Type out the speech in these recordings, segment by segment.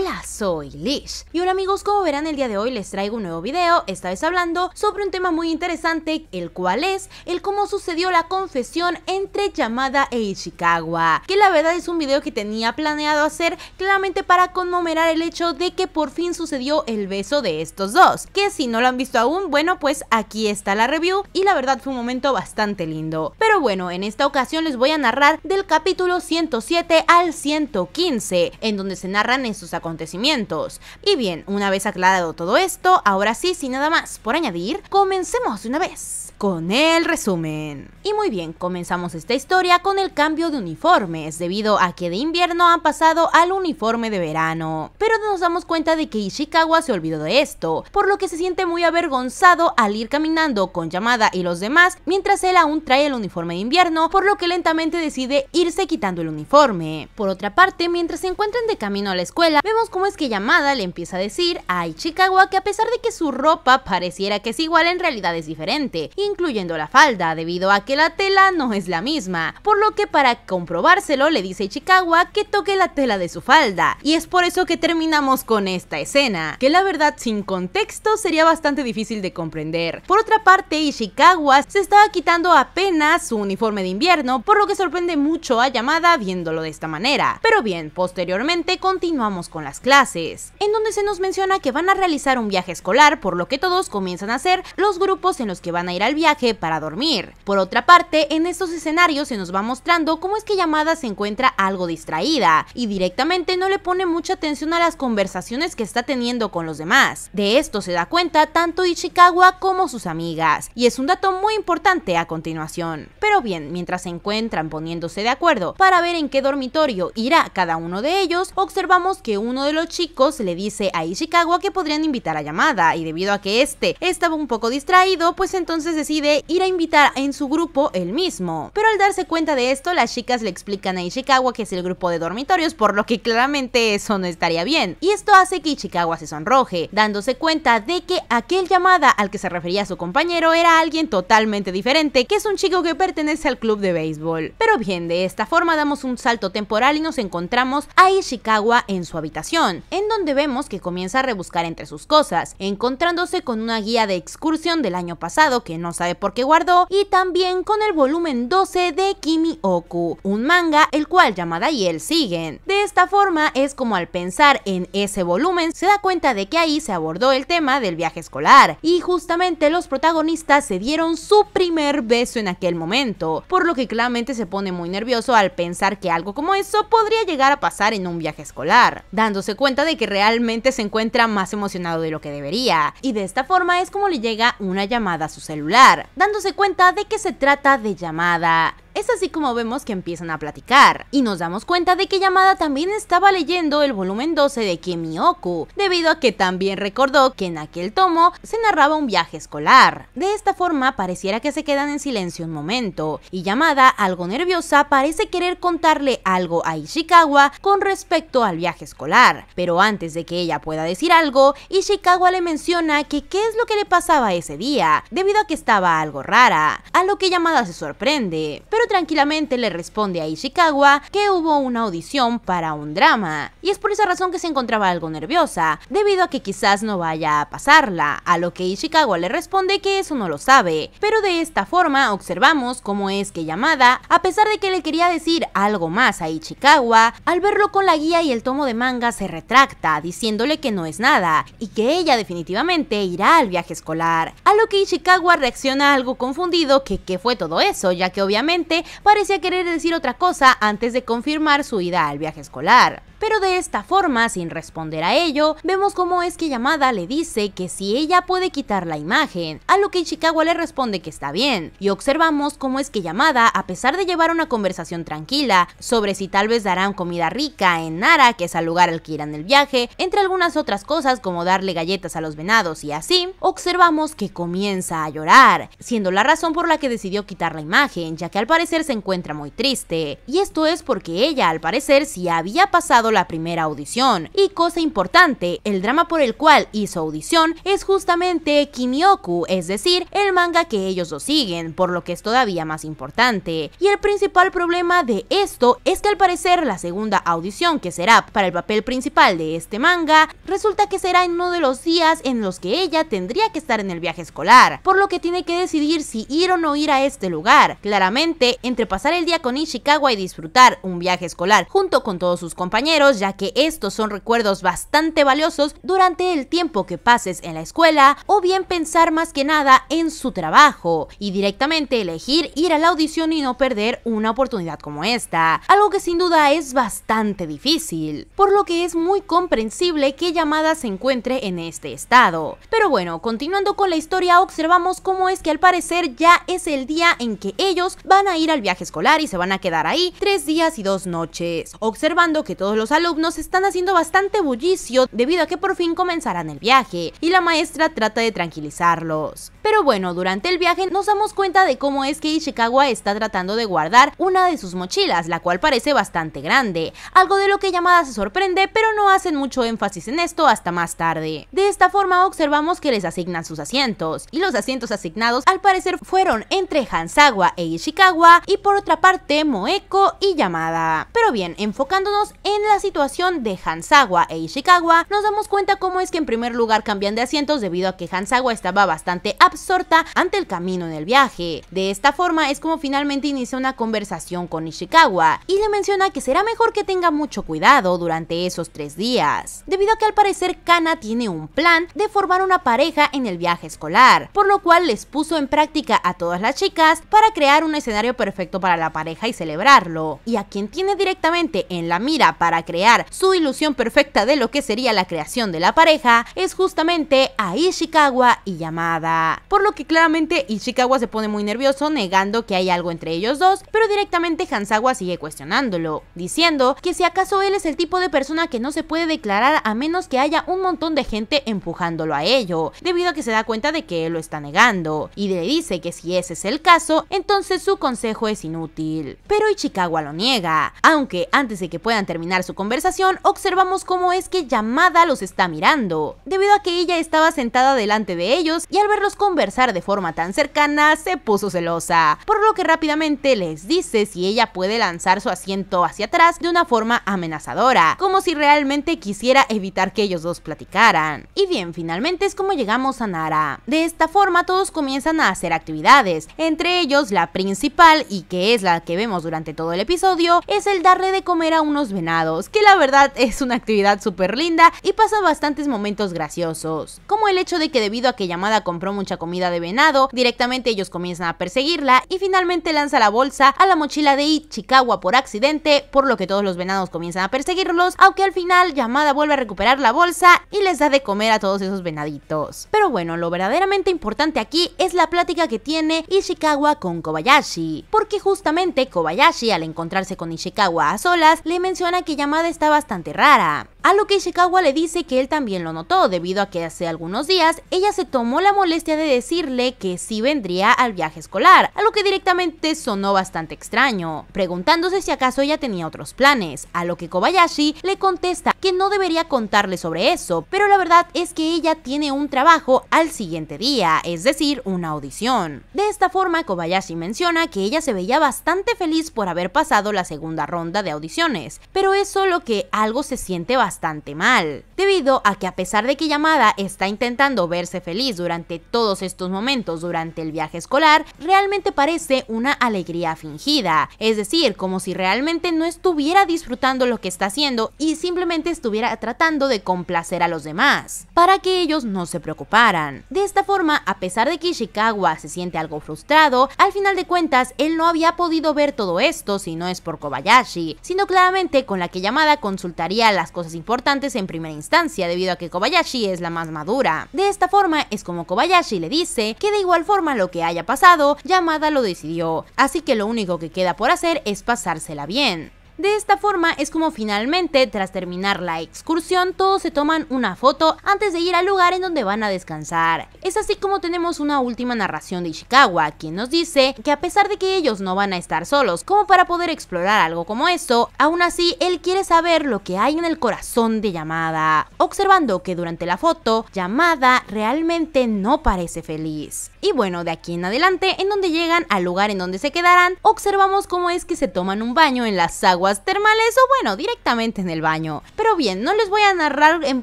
Hola, soy Lish. Y hola amigos, como verán el día de hoy les traigo un nuevo video, esta vez hablando sobre un tema muy interesante, el cual es el cómo sucedió la confesión entre Yamada e Ishikawa, que la verdad es un video que tenía planeado hacer claramente para conmemorar el hecho de que por fin sucedió el beso de estos dos, que si no lo han visto aún, bueno pues aquí está la review y la verdad fue un momento bastante lindo. Pero bueno, en esta ocasión les voy a narrar del capítulo 107 al 115, en donde se narran estos acontecimientos acontecimientos. Y bien, una vez aclarado todo esto, ahora sí, sin nada más por añadir, comencemos de una vez con el resumen. Y muy bien, comenzamos esta historia con el cambio de uniformes, debido a que de invierno han pasado al uniforme de verano. Pero nos damos cuenta de que Ishikawa se olvidó de esto, por lo que se siente muy avergonzado al ir caminando con Yamada y los demás, mientras él aún trae el uniforme de invierno, por lo que lentamente decide irse quitando el uniforme. Por otra parte, mientras se encuentran de camino a la escuela, vemos cómo es que Yamada le empieza a decir a Ishikawa que a pesar de que su ropa pareciera que es igual, en realidad es diferente, incluyendo la falda, debido a que la tela no es la misma, por lo que para comprobárselo le dice Ichikawa que toque la tela de su falda, y es por eso que terminamos con esta escena, que la verdad sin contexto sería bastante difícil de comprender. Por otra parte, Ishikawa se estaba quitando apenas su uniforme de invierno, por lo que sorprende mucho a Yamada viéndolo de esta manera. Pero bien, posteriormente continuamos con las clases, en donde se nos menciona que van a realizar un viaje escolar, por lo que todos comienzan a hacer los grupos en los que van a ir al viaje para dormir. Por otra parte, en estos escenarios se nos va mostrando cómo es que Yamada se encuentra algo distraída y directamente no le pone mucha atención a las conversaciones que está teniendo con los demás. De esto se da cuenta tanto Ishikawa como sus amigas, y es un dato muy importante a continuación. Pero bien, mientras se encuentran poniéndose de acuerdo para ver en qué dormitorio irá cada uno de ellos, observamos que uno de los chicos le dice a Ishikawa que podrían invitar a Yamada, y debido a que este estaba un poco distraído, pues entonces decide ir a invitar en su grupo él mismo. Pero al darse cuenta de esto, las chicas le explican a Ishikawa que es el grupo de dormitorios, por lo que claramente eso no estaría bien. Y esto hace que Ishikawa se sonroje, dándose cuenta de que aquel llamada al que se refería su compañero era alguien totalmente diferente, que es un chico que pertenece al club de béisbol. Pero bien, de esta forma damos un salto temporal y nos encontramos a Ishikawa en su habitación, en donde vemos que comienza a rebuscar entre sus cosas, encontrándose con una guía de excursión del año pasado que no sabe por qué guardó, y también con el volumen 12 de Kimi Oku, un manga el cual llamada y él siguen. De esta forma es como al pensar en ese volumen se da cuenta de que ahí se abordó el tema del viaje escolar, y justamente los protagonistas se dieron su primer beso en aquel momento, por lo que claramente se pone muy nervioso al pensar que algo como eso podría llegar a pasar en un viaje escolar, dándose cuenta de que realmente se encuentra más emocionado de lo que debería, y de esta forma es como le llega una llamada a su celular dándose cuenta de que se trata de llamada es así como vemos que empiezan a platicar, y nos damos cuenta de que Yamada también estaba leyendo el volumen 12 de Kimioku, debido a que también recordó que en aquel tomo se narraba un viaje escolar. De esta forma pareciera que se quedan en silencio un momento, y Yamada, algo nerviosa, parece querer contarle algo a Ishikawa con respecto al viaje escolar, pero antes de que ella pueda decir algo, Ishikawa le menciona que qué es lo que le pasaba ese día, debido a que estaba algo rara, a lo que Yamada se sorprende, pero tranquilamente le responde a Ishikawa que hubo una audición para un drama, y es por esa razón que se encontraba algo nerviosa, debido a que quizás no vaya a pasarla, a lo que Ishikawa le responde que eso no lo sabe, pero de esta forma observamos cómo es que Yamada, a pesar de que le quería decir algo más a Ishikawa, al verlo con la guía y el tomo de manga se retracta, diciéndole que no es nada, y que ella definitivamente irá al viaje escolar, a lo que Ishikawa reacciona algo confundido que qué fue todo eso, ya que obviamente parecía querer decir otra cosa antes de confirmar su ida al viaje escolar. Pero de esta forma, sin responder a ello, vemos cómo es que Yamada le dice que si ella puede quitar la imagen, a lo que Chicago le responde que está bien. Y observamos cómo es que Yamada, a pesar de llevar una conversación tranquila sobre si tal vez darán comida rica en Nara, que es al lugar al que irán el viaje, entre algunas otras cosas como darle galletas a los venados y así, observamos que comienza a llorar, siendo la razón por la que decidió quitar la imagen, ya que al parecer se encuentra muy triste. Y esto es porque ella, al parecer, si había pasado la primera audición. Y cosa importante, el drama por el cual hizo audición es justamente Kimioku es decir, el manga que ellos lo siguen, por lo que es todavía más importante. Y el principal problema de esto es que al parecer la segunda audición que será para el papel principal de este manga, resulta que será en uno de los días en los que ella tendría que estar en el viaje escolar, por lo que tiene que decidir si ir o no ir a este lugar. Claramente, entre pasar el día con Ishikawa y disfrutar un viaje escolar junto con todos sus compañeros, ya que estos son recuerdos bastante valiosos durante el tiempo que pases en la escuela, o bien pensar más que nada en su trabajo y directamente elegir ir a la audición y no perder una oportunidad como esta, algo que sin duda es bastante difícil, por lo que es muy comprensible que llamada se encuentre en este estado. Pero bueno, continuando con la historia, observamos cómo es que al parecer ya es el día en que ellos van a ir al viaje escolar y se van a quedar ahí tres días y dos noches, observando que todos los los alumnos están haciendo bastante bullicio debido a que por fin comenzarán el viaje y la maestra trata de tranquilizarlos. Pero bueno, durante el viaje nos damos cuenta de cómo es que Ishikawa está tratando de guardar una de sus mochilas, la cual parece bastante grande, algo de lo que Yamada se sorprende, pero no hacen mucho énfasis en esto hasta más tarde. De esta forma observamos que les asignan sus asientos, y los asientos asignados al parecer fueron entre Hansawa e Ishikawa, y por otra parte Moeko y Yamada. Pero bien, enfocándonos en la situación de Hansawa e Ishikawa, nos damos cuenta cómo es que en primer lugar cambian de asientos debido a que Hansawa estaba bastante absorta ante el camino en el viaje. De esta forma es como finalmente inicia una conversación con Ishikawa y le menciona que será mejor que tenga mucho cuidado durante esos tres días, debido a que al parecer Kana tiene un plan de formar una pareja en el viaje escolar, por lo cual les puso en práctica a todas las chicas para crear un escenario perfecto para la pareja y celebrarlo. Y a quien tiene directamente en la mira para crear su ilusión perfecta de lo que sería la creación de la pareja es justamente a Ishikawa y Yamada. Por lo que claramente Ishikawa se pone muy nervioso negando que hay algo entre ellos dos, pero directamente Hansawa sigue cuestionándolo, diciendo que si acaso él es el tipo de persona que no se puede declarar a menos que haya un montón de gente empujándolo a ello, debido a que se da cuenta de que él lo está negando, y le dice que si ese es el caso, entonces su consejo es inútil. Pero Ishikawa lo niega, aunque antes de que puedan terminar su conversación, observamos cómo es que Yamada los está mirando, debido a que ella estaba sentada delante de ellos y al verlos conversar de forma tan cercana se puso celosa, por lo que rápidamente les dice si ella puede lanzar su asiento hacia atrás de una forma amenazadora, como si realmente quisiera evitar que ellos dos platicaran. Y bien, finalmente es como llegamos a Nara. De esta forma todos comienzan a hacer actividades, entre ellos la principal y que es la que vemos durante todo el episodio, es el darle de comer a unos venados que la verdad es una actividad súper linda y pasa bastantes momentos graciosos, como el hecho de que debido a que Yamada compró mucha comida de venado, directamente ellos comienzan a perseguirla y finalmente lanza la bolsa a la mochila de Ichikawa por accidente, por lo que todos los venados comienzan a perseguirlos, aunque al final Yamada vuelve a recuperar la bolsa y les da de comer a todos esos venaditos. Pero bueno, lo verdaderamente importante aquí es la plática que tiene Ishikawa con Kobayashi, porque justamente Kobayashi al encontrarse con Ishikawa a solas le menciona que Yamada está bastante rara. A lo que Ishikawa le dice que él también lo notó, debido a que hace algunos días ella se tomó la molestia de decirle que sí vendría al viaje escolar, a lo que directamente sonó bastante extraño, preguntándose si acaso ella tenía otros planes, a lo que Kobayashi le contesta que no debería contarle sobre eso, pero la verdad es que ella tiene un trabajo al siguiente día, es decir, una audición. De esta forma, Kobayashi menciona que ella se veía bastante feliz por haber pasado la segunda ronda de audiciones, pero eso solo que algo se siente bastante mal, debido a que a pesar de que Yamada está intentando verse feliz durante todos estos momentos durante el viaje escolar, realmente parece una alegría fingida, es decir, como si realmente no estuviera disfrutando lo que está haciendo y simplemente estuviera tratando de complacer a los demás, para que ellos no se preocuparan. De esta forma, a pesar de que Ishikawa se siente algo frustrado, al final de cuentas él no había podido ver todo esto si no es por Kobayashi, sino claramente con la que llamada consultaría las cosas importantes en primera instancia, debido a que Kobayashi es la más madura. De esta forma es como Kobayashi le dice que de igual forma lo que haya pasado, Yamada lo decidió, así que lo único que queda por hacer es pasársela bien. De esta forma es como finalmente, tras terminar la excursión, todos se toman una foto antes de ir al lugar en donde van a descansar. Es así como tenemos una última narración de Ishikawa, quien nos dice que a pesar de que ellos no van a estar solos, como para poder explorar algo como esto, aún así él quiere saber lo que hay en el corazón de Yamada, observando que durante la foto, Yamada realmente no parece feliz. Y bueno, de aquí en adelante, en donde llegan al lugar en donde se quedarán, observamos cómo es que se toman un baño en las aguas termales o bueno, directamente en el baño. Pero bien, no les voy a narrar en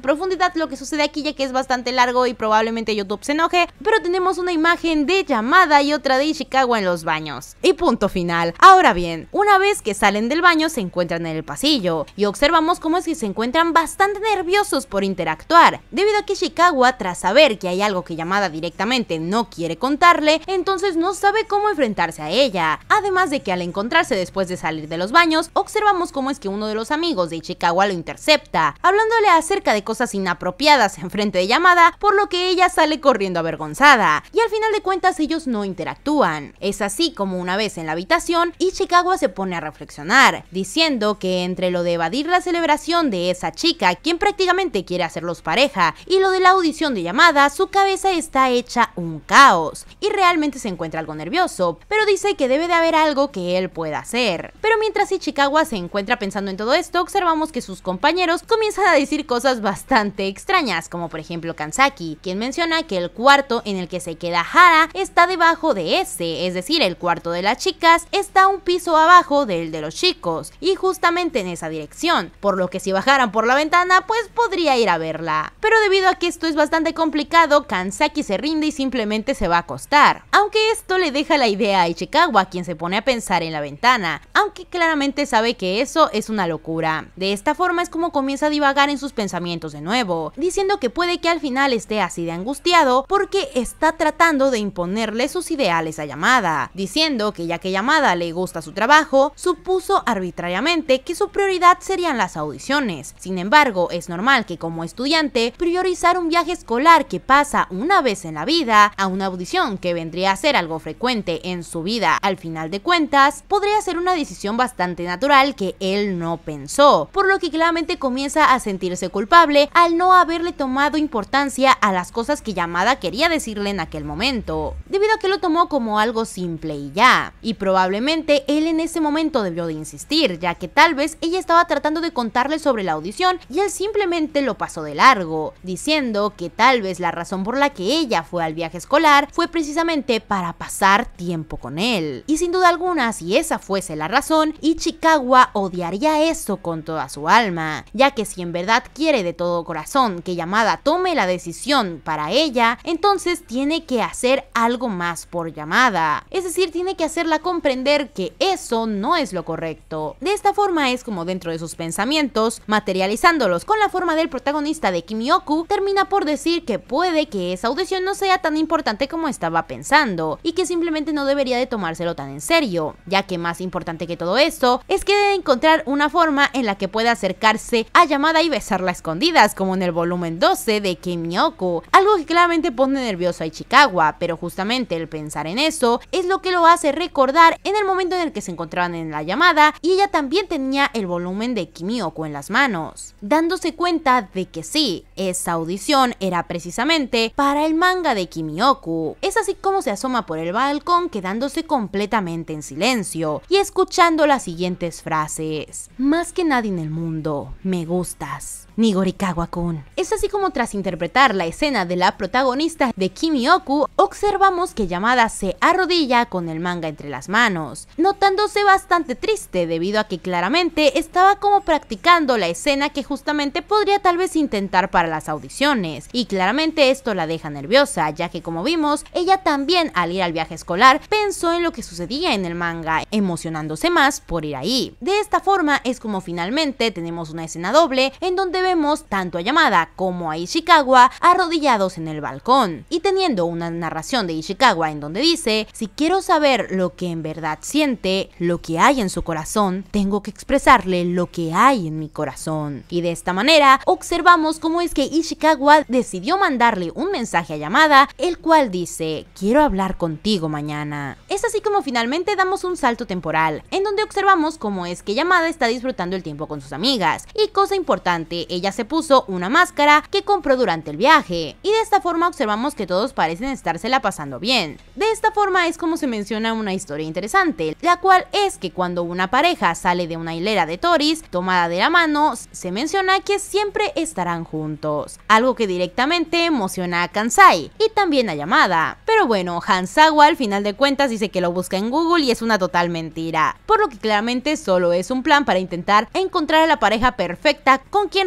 profundidad lo que sucede aquí ya que es bastante largo y probablemente YouTube se enoje, pero tenemos una imagen de Yamada y otra de Ishikawa en los baños. Y punto final. Ahora bien, una vez que salen del baño se encuentran en el pasillo y observamos cómo es que se encuentran bastante nerviosos por interactuar, debido a que Ishikawa tras saber que hay algo que llamada directamente no quiere contarle, entonces no sabe cómo enfrentarse a ella. Además de que al encontrarse después de salir de los baños, observamos cómo es que uno de los amigos de Ichikawa lo intercepta, hablándole acerca de cosas inapropiadas en frente de Yamada, por lo que ella sale corriendo avergonzada, y al final de cuentas ellos no interactúan. Es así como una vez en la habitación, Ichikawa se pone a reflexionar, diciendo que entre lo de evadir la celebración de esa chica, quien prácticamente quiere hacerlos pareja, y lo de la audición de Yamada, su cabeza está hecha un caos, y realmente se encuentra algo nervioso, pero dice que debe de haber algo que él pueda hacer. Pero mientras Ichikawa se encuentra pensando en todo esto, observamos que sus compañeros comienzan a decir cosas bastante extrañas, como por ejemplo Kansaki, quien menciona que el cuarto en el que se queda Hara está debajo de ese, es decir, el cuarto de las chicas está un piso abajo del de los chicos, y justamente en esa dirección, por lo que si bajaran por la ventana, pues podría ir a verla. Pero debido a que esto es bastante complicado, Kansaki se rinde y simplemente se va a acostar. Aunque esto le deja la idea a Ichikawa, quien se pone a pensar en la ventana, aunque claramente sabe que eso es una locura. De esta forma es como comienza a divagar en sus pensamientos de nuevo, diciendo que puede que al final esté así de angustiado porque está tratando de imponerle sus ideales a Yamada, diciendo que ya que Yamada le gusta su trabajo, supuso arbitrariamente que su prioridad serían las audiciones. Sin embargo, es normal que como estudiante priorizar un viaje escolar que pasa una vez en la vida a una audición que vendría a ser algo frecuente en su vida al final de cuentas, podría ser una decisión bastante natural que él no pensó, por lo que claramente comienza a sentirse culpable al no haberle tomado importancia a las cosas que Yamada quería decirle en aquel momento, debido a que lo tomó como algo simple y ya, y probablemente él en ese momento debió de insistir, ya que tal vez ella estaba tratando de contarle sobre la audición y él simplemente lo pasó de largo, diciendo que tal vez la razón por la que ella fue al viaje escolar fue precisamente para pasar tiempo con él. Y sin duda alguna, si esa fuese la razón, Ichikawa odiaría eso con toda su alma, ya que si en verdad quiere de todo corazón que Yamada tome la decisión para ella, entonces tiene que hacer algo más por Yamada. Es decir, tiene que hacerla comprender que eso no es lo correcto. De esta forma es como dentro de sus pensamientos, materializándolos con la forma del protagonista de Kimioku, termina por decir que puede que esa audición no sea tan importante como estaba pensando, y que simplemente no debería de tomárselo tan en serio, ya que más importante que todo esto es que de encontrar una forma en la que pueda acercarse a Yamada y besarla escondidas, como en el volumen 12 de Kimioku, algo que claramente pone nervioso a Ichikawa, pero justamente el pensar en eso es lo que lo hace recordar en el momento en el que se encontraban en la llamada y ella también tenía el volumen de Kimioku en las manos, dándose cuenta de que sí, esa audición era precisamente para el manga de Kimioku. Es así como se asoma por el balcón quedándose completamente en silencio y escuchando las siguientes frases. Más que nadie en el mundo, me gustas. Nigorikawa-kun. Es así como tras interpretar la escena de la protagonista de Kimioku, observamos que Yamada se arrodilla con el manga entre las manos, notándose bastante triste debido a que claramente estaba como practicando la escena que justamente podría tal vez intentar para las audiciones, y claramente esto la deja nerviosa, ya que como vimos, ella también al ir al viaje escolar pensó en lo que sucedía en el manga, emocionándose más por ir ahí. De esta forma es como finalmente tenemos una escena doble en donde vemos tanto a Yamada como a Ishikawa arrodillados en el balcón y teniendo una narración de Ishikawa en donde dice, si quiero saber lo que en verdad siente, lo que hay en su corazón, tengo que expresarle lo que hay en mi corazón. Y de esta manera observamos cómo es que Ishikawa decidió mandarle un mensaje a Yamada, el cual dice, quiero hablar contigo mañana. Es así como finalmente damos un salto temporal, en donde observamos cómo es que Yamada está disfrutando el tiempo con sus amigas. Y cosa importante ella se puso una máscara que compró durante el viaje, y de esta forma observamos que todos parecen estársela pasando bien. De esta forma es como se menciona una historia interesante, la cual es que cuando una pareja sale de una hilera de toris tomada de la mano, se menciona que siempre estarán juntos, algo que directamente emociona a Kansai y también a Yamada. Pero bueno, Hansawa al final de cuentas dice que lo busca en Google y es una total mentira, por lo que claramente solo es un plan para intentar encontrar a la pareja perfecta con quien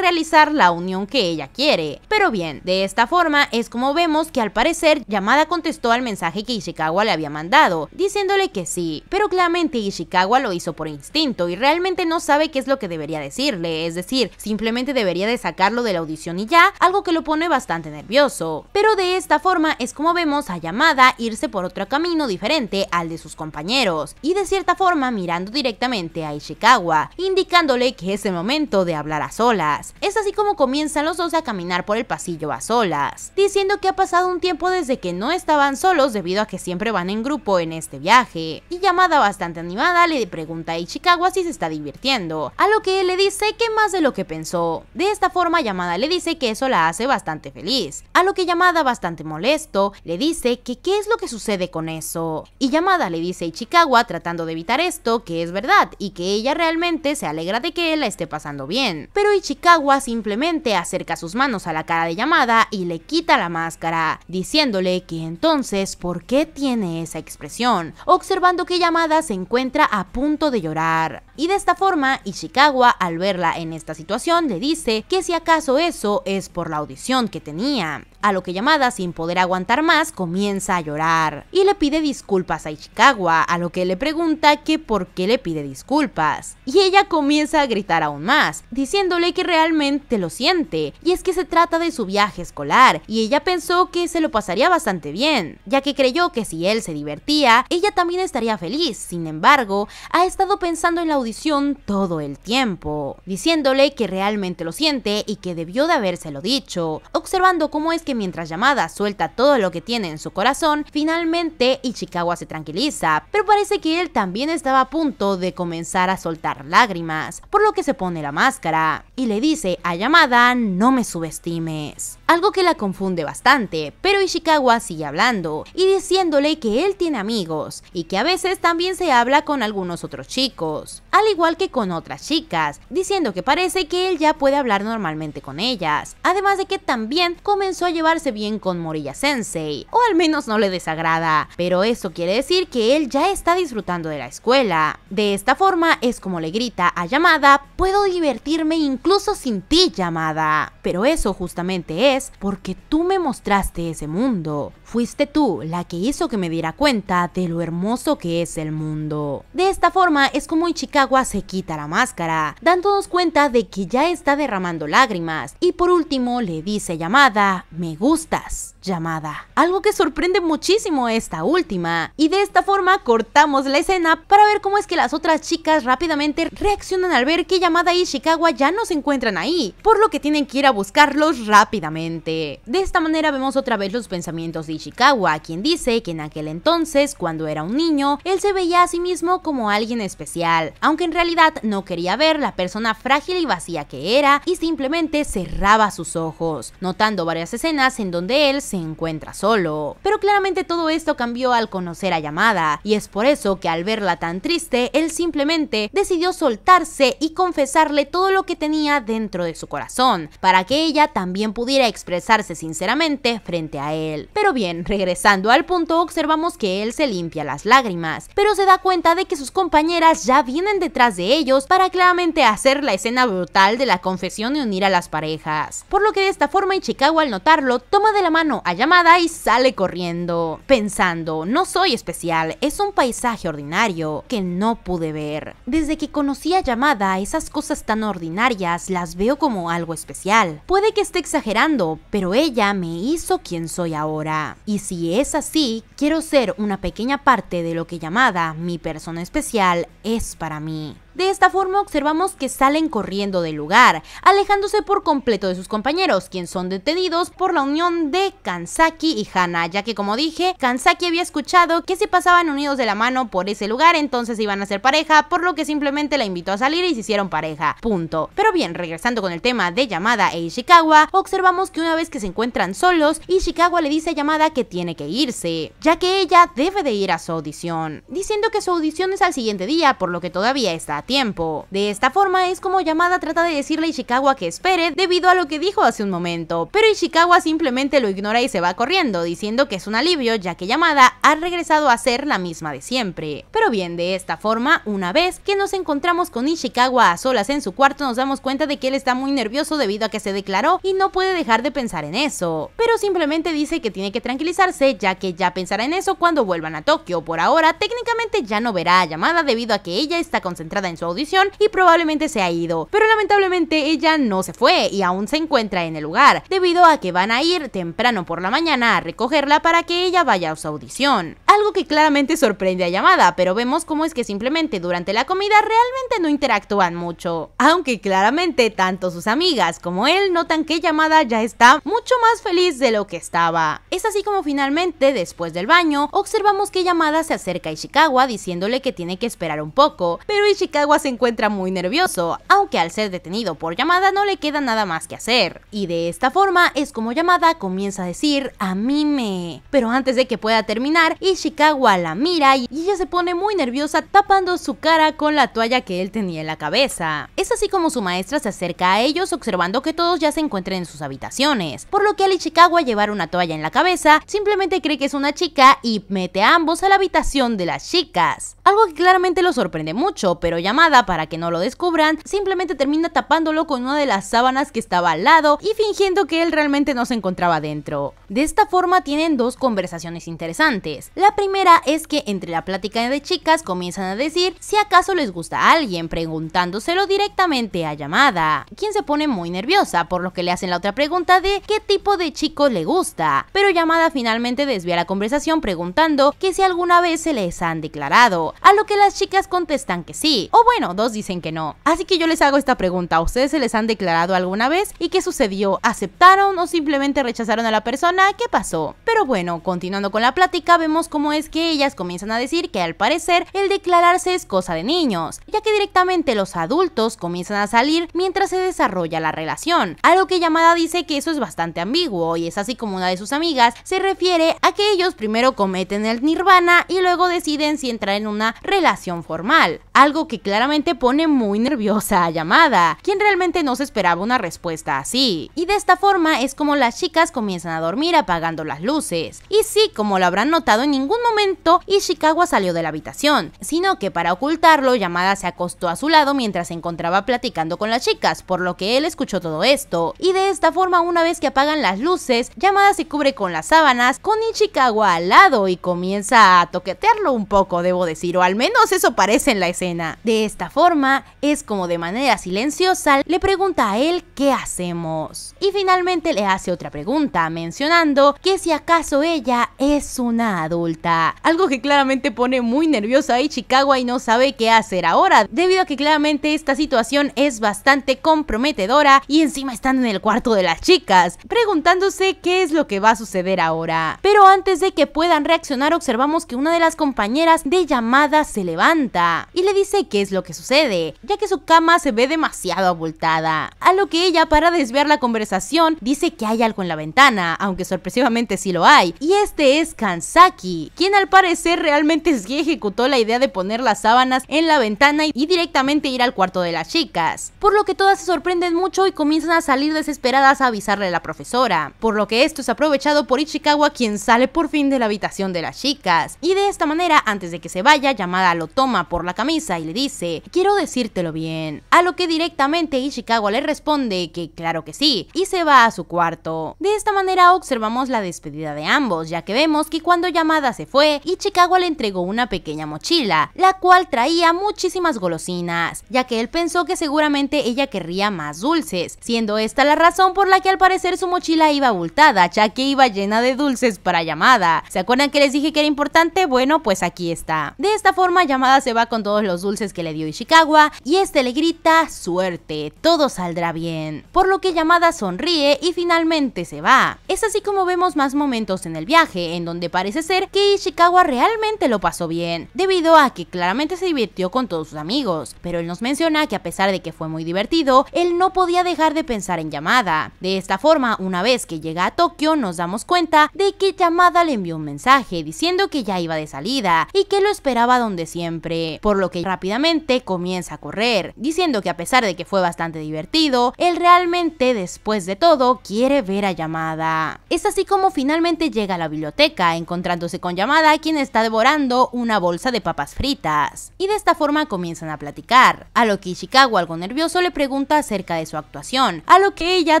la unión que ella quiere. Pero bien, de esta forma es como vemos que al parecer Yamada contestó al mensaje que Ishikawa le había mandado, diciéndole que sí, pero claramente Ishikawa lo hizo por instinto y realmente no sabe qué es lo que debería decirle, es decir, simplemente debería de sacarlo de la audición y ya, algo que lo pone bastante nervioso. Pero de esta forma es como vemos a Yamada irse por otro camino diferente al de sus compañeros, y de cierta forma mirando directamente a Ishikawa, indicándole que es el momento de hablar a solas. Es así como comienzan los dos a caminar por el pasillo a solas, diciendo que ha pasado un tiempo desde que no estaban solos debido a que siempre van en grupo en este viaje. Y llamada bastante animada le pregunta a Ichikawa si se está divirtiendo, a lo que él le dice que más de lo que pensó. De esta forma llamada le dice que eso la hace bastante feliz, a lo que llamada bastante molesto le dice que qué es lo que sucede con eso. Y llamada le dice a Ichikawa tratando de evitar esto que es verdad y que ella realmente se alegra de que él la esté pasando bien. Pero Ichikawa simplemente acerca sus manos a la cara de Yamada y le quita la máscara, diciéndole que entonces por qué tiene esa expresión, observando que Yamada se encuentra a punto de llorar. Y de esta forma, Ishikawa al verla en esta situación le dice que si acaso eso es por la audición que tenía a lo que Yamada, sin poder aguantar más, comienza a llorar y le pide disculpas a Ichikawa, a lo que le pregunta que por qué le pide disculpas. Y ella comienza a gritar aún más, diciéndole que realmente lo siente, y es que se trata de su viaje escolar, y ella pensó que se lo pasaría bastante bien, ya que creyó que si él se divertía, ella también estaría feliz, sin embargo, ha estado pensando en la audición todo el tiempo, diciéndole que realmente lo siente y que debió de habérselo dicho, observando cómo es que mientras Yamada suelta todo lo que tiene en su corazón, finalmente Ichikawa se tranquiliza, pero parece que él también estaba a punto de comenzar a soltar lágrimas, por lo que se pone la máscara y le dice a Yamada no me subestimes. Algo que la confunde bastante, pero Ishikawa sigue hablando y diciéndole que él tiene amigos y que a veces también se habla con algunos otros chicos al igual que con otras chicas, diciendo que parece que él ya puede hablar normalmente con ellas, además de que también comenzó a llevarse bien con Morilla Sensei, o al menos no le desagrada, pero eso quiere decir que él ya está disfrutando de la escuela. De esta forma es como le grita a Yamada, puedo divertirme incluso sin ti Yamada, pero eso justamente es porque tú me mostraste ese mundo, fuiste tú la que hizo que me diera cuenta de lo hermoso que es el mundo. De esta forma es como chica se quita la máscara, dándonos cuenta de que ya está derramando lágrimas y por último le dice llamada, me gustas llamada. Algo que sorprende muchísimo esta última. Y de esta forma cortamos la escena para ver cómo es que las otras chicas rápidamente reaccionan al ver que Yamada y Ishikawa ya no se encuentran ahí, por lo que tienen que ir a buscarlos rápidamente. De esta manera vemos otra vez los pensamientos de Ishikawa, quien dice que en aquel entonces, cuando era un niño, él se veía a sí mismo como alguien especial, aunque en realidad no quería ver la persona frágil y vacía que era y simplemente cerraba sus ojos, notando varias escenas en donde él se encuentra solo. Pero claramente todo esto cambió al conocer a Yamada, y es por eso que al verla tan triste, él simplemente decidió soltarse y confesarle todo lo que tenía dentro de su corazón, para que ella también pudiera expresarse sinceramente frente a él. Pero bien, regresando al punto, observamos que él se limpia las lágrimas, pero se da cuenta de que sus compañeras ya vienen detrás de ellos para claramente hacer la escena brutal de la confesión y unir a las parejas. Por lo que de esta forma Chicago al notarlo toma de la mano a llamada y sale corriendo, pensando, no soy especial, es un paisaje ordinario que no pude ver. Desde que conocí a llamada, esas cosas tan ordinarias las veo como algo especial. Puede que esté exagerando, pero ella me hizo quien soy ahora. Y si es así, quiero ser una pequeña parte de lo que llamada mi persona especial es para mí. De esta forma observamos que salen corriendo del lugar, alejándose por completo de sus compañeros, quienes son detenidos por la unión de Kansaki y Hana, ya que como dije, Kansaki había escuchado que se pasaban unidos de la mano por ese lugar, entonces iban a ser pareja, por lo que simplemente la invitó a salir y se hicieron pareja. Punto. Pero bien, regresando con el tema de Yamada e Ishikawa, observamos que una vez que se encuentran solos, Ishikawa le dice a Yamada que tiene que irse, ya que ella debe de ir a su audición, diciendo que su audición es al siguiente día, por lo que todavía está tiempo. De esta forma es como Yamada trata de decirle a Ishikawa que espere debido a lo que dijo hace un momento, pero Ishikawa simplemente lo ignora y se va corriendo, diciendo que es un alivio ya que Yamada ha regresado a ser la misma de siempre. Pero bien, de esta forma, una vez que nos encontramos con Ishikawa a solas en su cuarto, nos damos cuenta de que él está muy nervioso debido a que se declaró y no puede dejar de pensar en eso, pero simplemente dice que tiene que tranquilizarse ya que ya pensará en eso cuando vuelvan a Tokio. Por ahora, técnicamente ya no verá a Yamada debido a que ella está concentrada en su audición y probablemente se ha ido. Pero lamentablemente ella no se fue y aún se encuentra en el lugar, debido a que van a ir temprano por la mañana a recogerla para que ella vaya a su audición. Algo que claramente sorprende a Yamada, pero vemos cómo es que simplemente durante la comida realmente no interactúan mucho. Aunque claramente tanto sus amigas como él notan que Yamada ya está mucho más feliz de lo que estaba. Es así como finalmente, después del baño, observamos que Yamada se acerca a Ishikawa diciéndole que tiene que esperar un poco, pero Ishikawa se encuentra muy nervioso, aunque al ser detenido por llamada no le queda nada más que hacer. Y de esta forma es como Yamada comienza a decir a mí me Pero antes de que pueda terminar, Ishikawa la mira y ella se pone muy nerviosa tapando su cara con la toalla que él tenía en la cabeza. Es así como su maestra se acerca a ellos observando que todos ya se encuentran en sus habitaciones, por lo que al Ishikawa llevar una toalla en la cabeza simplemente cree que es una chica y mete a ambos a la habitación de las chicas. Algo que claramente lo sorprende mucho, pero llamada para que no lo descubran, simplemente termina tapándolo con una de las sábanas que estaba al lado y fingiendo que él realmente no se encontraba dentro. De esta forma tienen dos conversaciones interesantes. La primera es que entre la plática de chicas comienzan a decir si acaso les gusta a alguien, preguntándoselo directamente a llamada, quien se pone muy nerviosa, por lo que le hacen la otra pregunta de qué tipo de chico le gusta, pero llamada finalmente desvía la conversación preguntando que si alguna vez se les han declarado, a lo que las chicas contestan que sí, o bueno, dos dicen que no. Así que yo les hago esta pregunta. ustedes se les han declarado alguna vez? ¿Y qué sucedió? ¿Aceptaron o simplemente rechazaron a la persona? ¿Qué pasó? Pero bueno, continuando con la plática, vemos cómo es que ellas comienzan a decir que al parecer el declararse es cosa de niños, ya que directamente los adultos comienzan a salir mientras se desarrolla la relación. Algo que Yamada dice que eso es bastante ambiguo y es así como una de sus amigas se refiere a que ellos primero cometen el nirvana y luego deciden si entrar en una relación formal, algo que claramente pone muy nerviosa a Yamada, quien realmente no se esperaba una respuesta así. Y de esta forma es como las chicas comienzan a dormir apagando las luces. Y sí, como lo habrán notado en ningún momento, Ishikawa salió de la habitación, sino que para ocultarlo, Yamada se acostó a su lado mientras se encontraba platicando con las chicas, por lo que él escuchó todo esto. Y de esta forma, una vez que apagan las luces, Yamada se cubre con las sábanas, con Ishikawa al lado y comienza a toquetearlo un poco, debo decir, o al menos eso parece en la escena esta forma, es como de manera silenciosa le pregunta a él qué hacemos. Y finalmente le hace otra pregunta, mencionando que si acaso ella es una adulta. Algo que claramente pone muy nerviosa a Ichikawa y no sabe qué hacer ahora, debido a que claramente esta situación es bastante comprometedora y encima están en el cuarto de las chicas, preguntándose qué es lo que va a suceder ahora. Pero antes de que puedan reaccionar, observamos que una de las compañeras de llamada se levanta y le dice que lo que sucede, ya que su cama se ve demasiado abultada, a lo que ella para desviar la conversación dice que hay algo en la ventana, aunque sorpresivamente sí lo hay, y este es Kansaki, quien al parecer realmente sí ejecutó la idea de poner las sábanas en la ventana y directamente ir al cuarto de las chicas, por lo que todas se sorprenden mucho y comienzan a salir desesperadas a avisarle a la profesora, por lo que esto es aprovechado por Ichikawa quien sale por fin de la habitación de las chicas, y de esta manera antes de que se vaya, Yamada lo toma por la camisa y le dice quiero decírtelo bien, a lo que directamente Ishikawa le responde que claro que sí, y se va a su cuarto. De esta manera observamos la despedida de ambos, ya que vemos que cuando Yamada se fue, Ishikawa le entregó una pequeña mochila, la cual traía muchísimas golosinas, ya que él pensó que seguramente ella querría más dulces, siendo esta la razón por la que al parecer su mochila iba abultada, ya que iba llena de dulces para Yamada. ¿Se acuerdan que les dije que era importante? Bueno, pues aquí está. De esta forma Yamada se va con todos los dulces que le dio Ishikawa y este le grita suerte, todo saldrá bien, por lo que Yamada sonríe y finalmente se va. Es así como vemos más momentos en el viaje, en donde parece ser que Ishikawa realmente lo pasó bien, debido a que claramente se divirtió con todos sus amigos, pero él nos menciona que a pesar de que fue muy divertido, él no podía dejar de pensar en Yamada. De esta forma, una vez que llega a Tokio, nos damos cuenta de que Yamada le envió un mensaje diciendo que ya iba de salida y que lo esperaba donde siempre, por lo que rápidamente comienza a correr, diciendo que a pesar de que fue bastante divertido, él realmente después de todo quiere ver a Yamada. Es así como finalmente llega a la biblioteca, encontrándose con Yamada quien está devorando una bolsa de papas fritas. Y de esta forma comienzan a platicar, a lo que Ishikawa algo nervioso le pregunta acerca de su actuación, a lo que ella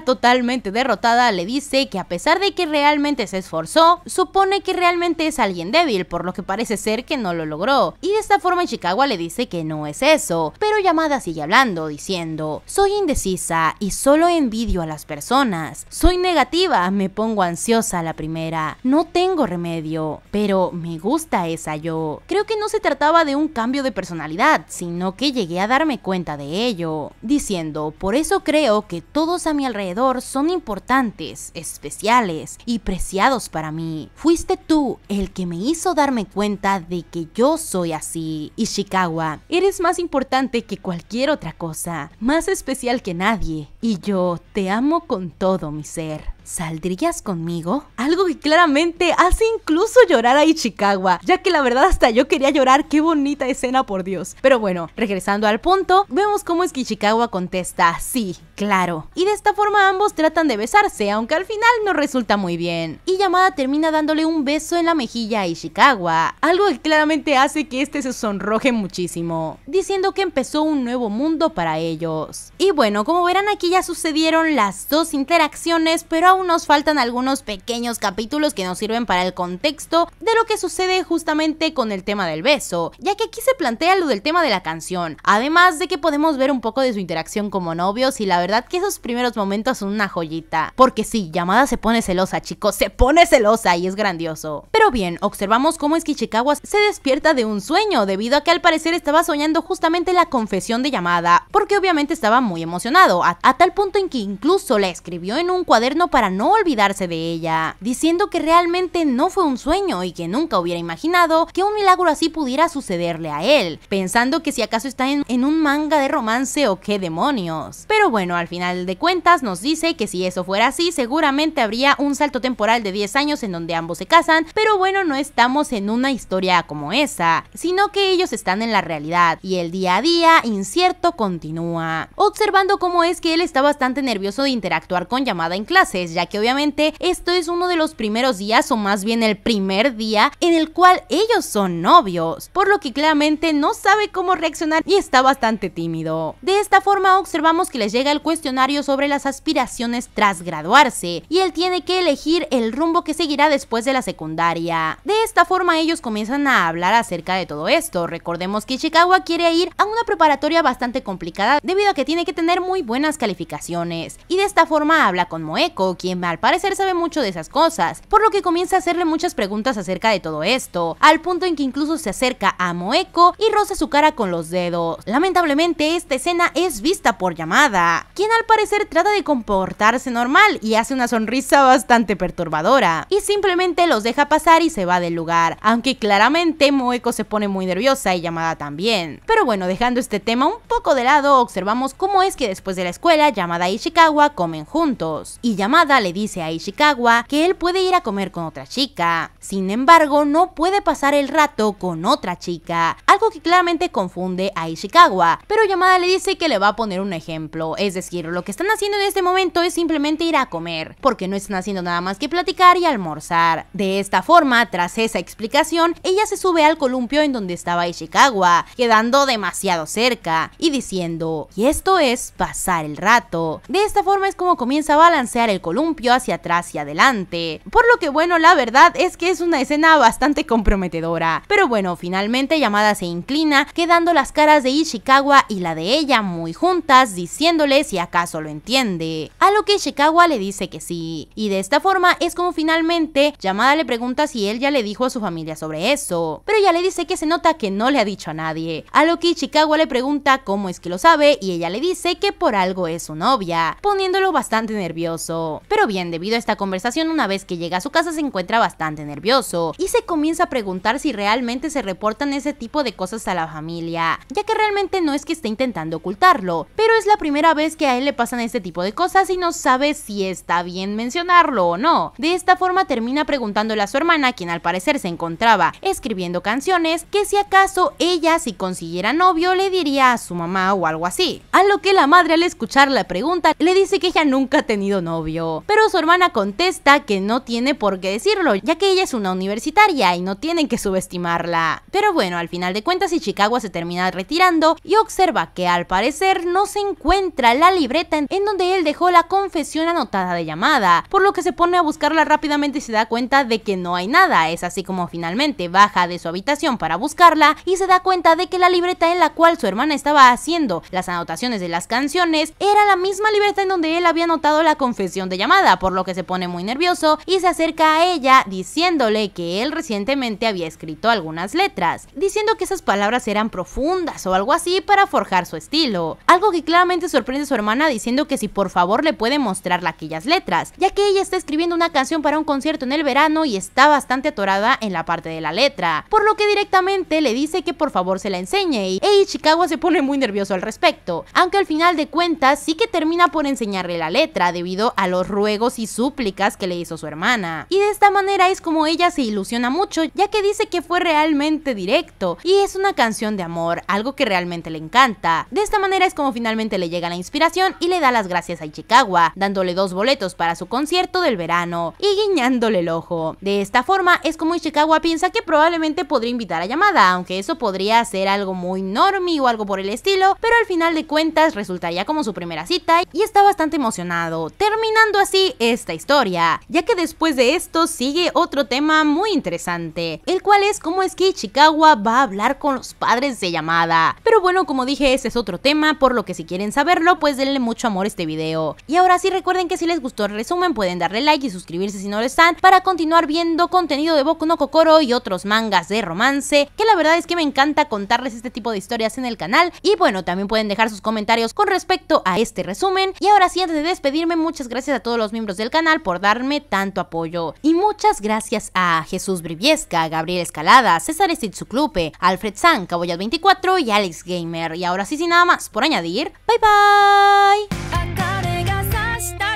totalmente derrotada le dice que a pesar de que realmente se esforzó, supone que realmente es alguien débil, por lo que parece ser que no lo logró. Y de esta forma Ishikawa le dice que no es eso, pero Yamada sigue hablando diciendo, soy indecisa y solo envidio a las personas, soy negativa, me pongo ansiosa a la primera, no tengo remedio, pero me gusta esa yo. Creo que no se trataba de un cambio de personalidad, sino que llegué a darme cuenta de ello, diciendo, por eso creo que todos a mi alrededor son importantes, especiales y preciados para mí. Fuiste tú el que me hizo darme cuenta de que yo soy así. Ishikawa, eres es más importante que cualquier otra cosa, más especial que nadie, y yo te amo con todo mi ser. ¿Saldrías conmigo? Algo que claramente hace incluso llorar a Ichikawa, ya que la verdad hasta yo quería llorar, qué bonita escena, por Dios. Pero bueno, regresando al punto, vemos cómo es que Ichikawa contesta, sí, claro. Y de esta forma ambos tratan de besarse, aunque al final no resulta muy bien. Y Yamada termina dándole un beso en la mejilla a Ishikawa, algo que claramente hace que este se sonroje muchísimo, diciendo que empezó un nuevo mundo para ellos. Y bueno, como verán aquí ya sucedieron las dos interacciones, pero nos faltan algunos pequeños capítulos que nos sirven para el contexto de lo que sucede justamente con el tema del beso, ya que aquí se plantea lo del tema de la canción, además de que podemos ver un poco de su interacción como novios y la verdad que esos primeros momentos son una joyita, porque si, llamada se pone celosa chicos, se pone celosa y es grandioso. Pero bien, observamos cómo es que Ishikawa se despierta de un sueño debido a que al parecer estaba soñando justamente la confesión de llamada, porque obviamente estaba muy emocionado, a tal punto en que incluso la escribió en un cuaderno para no olvidarse de ella, diciendo que realmente no fue un sueño y que nunca hubiera imaginado que un milagro así pudiera sucederle a él, pensando que si acaso está en, un manga de romance o qué demonios. Pero bueno, al final de cuentas nos dice que si eso fuera así, seguramente habría un salto temporal de 10 años en donde ambos se casan, pero bueno, no estamos en una historia como esa, sino que ellos están en la realidad y el día a día incierto continúa. Observando cómo es que él está bastante nervioso de interactuar con llamada en clases, ya que obviamente esto es uno de los primeros días o más bien el primer día en el cual ellos son novios, por lo que claramente no sabe cómo reaccionar y está bastante tímido. De esta forma observamos que les llega el cuestionario sobre las aspiraciones tras graduarse y él tiene que elegir el rumbo que seguirá después de la secundaria. De esta forma ellos comienzan a hablar acerca de todo esto. Recordemos que Chicago quiere ir a una preparatoria bastante complicada debido a que tiene que tener muy buenas calificaciones y de esta forma habla con Moeko, al parecer sabe mucho de esas cosas, por lo que comienza a hacerle muchas preguntas acerca de todo esto, al punto en que incluso se acerca a Moeko y roza su cara con los dedos. Lamentablemente esta escena es vista por Yamada quien al parecer trata de comportarse normal y hace una sonrisa bastante perturbadora, y simplemente los deja pasar y se va del lugar, aunque claramente Moeko se pone muy nerviosa y Yamada también. Pero bueno, dejando este tema un poco de lado, observamos cómo es que después de la escuela, Yamada y Ishikawa comen juntos, y Yamada le dice a Ishikawa que él puede ir a comer con otra chica. Sin embargo, no puede pasar el rato con otra chica, algo que claramente confunde a Ishikawa, pero Yamada le dice que le va a poner un ejemplo, es decir, lo que están haciendo en este momento es simplemente ir a comer, porque no están haciendo nada más que platicar y almorzar. De esta forma, tras esa explicación, ella se sube al columpio en donde estaba Ishikawa, quedando demasiado cerca, y diciendo, y esto es pasar el rato. De esta forma es como comienza a balancear el columpio columpio hacia atrás y adelante. Por lo que bueno, la verdad es que es una escena bastante comprometedora. Pero bueno, finalmente Yamada se inclina, quedando las caras de Ishikawa y la de ella muy juntas, diciéndole si acaso lo entiende. A lo que Ishikawa le dice que sí. Y de esta forma es como finalmente Yamada le pregunta si él ya le dijo a su familia sobre eso. Pero ella le dice que se nota que no le ha dicho a nadie. A lo que Ishikawa le pregunta cómo es que lo sabe y ella le dice que por algo es su novia, poniéndolo bastante nervioso. Pero bien, debido a esta conversación, una vez que llega a su casa se encuentra bastante nervioso y se comienza a preguntar si realmente se reportan ese tipo de cosas a la familia, ya que realmente no es que esté intentando ocultarlo, pero es la primera vez que a él le pasan este tipo de cosas y no sabe si está bien mencionarlo o no. De esta forma termina preguntándole a su hermana, quien al parecer se encontraba escribiendo canciones, que si acaso ella si consiguiera novio le diría a su mamá o algo así. A lo que la madre al escuchar la pregunta le dice que ella nunca ha tenido novio pero su hermana contesta que no tiene por qué decirlo, ya que ella es una universitaria y no tienen que subestimarla. Pero bueno, al final de cuentas Ichikawa se termina retirando y observa que al parecer no se encuentra la libreta en donde él dejó la confesión anotada de llamada, por lo que se pone a buscarla rápidamente y se da cuenta de que no hay nada, es así como finalmente baja de su habitación para buscarla y se da cuenta de que la libreta en la cual su hermana estaba haciendo las anotaciones de las canciones era la misma libreta en donde él había anotado la confesión de llamada por lo que se pone muy nervioso y se acerca a ella diciéndole que él recientemente había escrito algunas letras, diciendo que esas palabras eran profundas o algo así para forjar su estilo. Algo que claramente sorprende a su hermana diciendo que si por favor le puede mostrarle aquellas letras, ya que ella está escribiendo una canción para un concierto en el verano y está bastante atorada en la parte de la letra, por lo que directamente le dice que por favor se la enseñe y Chicago se pone muy nervioso al respecto, aunque al final de cuentas sí que termina por enseñarle la letra debido a los ruegos y súplicas que le hizo su hermana. Y de esta manera es como ella se ilusiona mucho, ya que dice que fue realmente directo y es una canción de amor, algo que realmente le encanta. De esta manera es como finalmente le llega la inspiración y le da las gracias a Ichikawa, dándole dos boletos para su concierto del verano y guiñándole el ojo. De esta forma es como Ichikawa piensa que probablemente podría invitar a Yamada, aunque eso podría ser algo muy normie o algo por el estilo, pero al final de cuentas resultaría como su primera cita y está bastante emocionado, terminando así esta historia, ya que después de esto sigue otro tema muy interesante, el cual es cómo es que Ichikawa va a hablar con los padres de llamada Pero bueno, como dije, ese es otro tema, por lo que si quieren saberlo, pues denle mucho amor a este video. Y ahora sí recuerden que si les gustó el resumen pueden darle like y suscribirse si no lo están para continuar viendo contenido de Boku no Kokoro y otros mangas de romance, que la verdad es que me encanta contarles este tipo de historias en el canal. Y bueno, también pueden dejar sus comentarios con respecto a este resumen. Y ahora sí, antes de despedirme, muchas gracias a todos los miembros del canal por darme tanto apoyo. Y muchas gracias a Jesús Briviesca, Gabriel Escalada, César Estitzuclupe, Alfred San, Caboyat 24 y Alex Gamer. Y ahora sí, sin nada más por añadir, bye bye.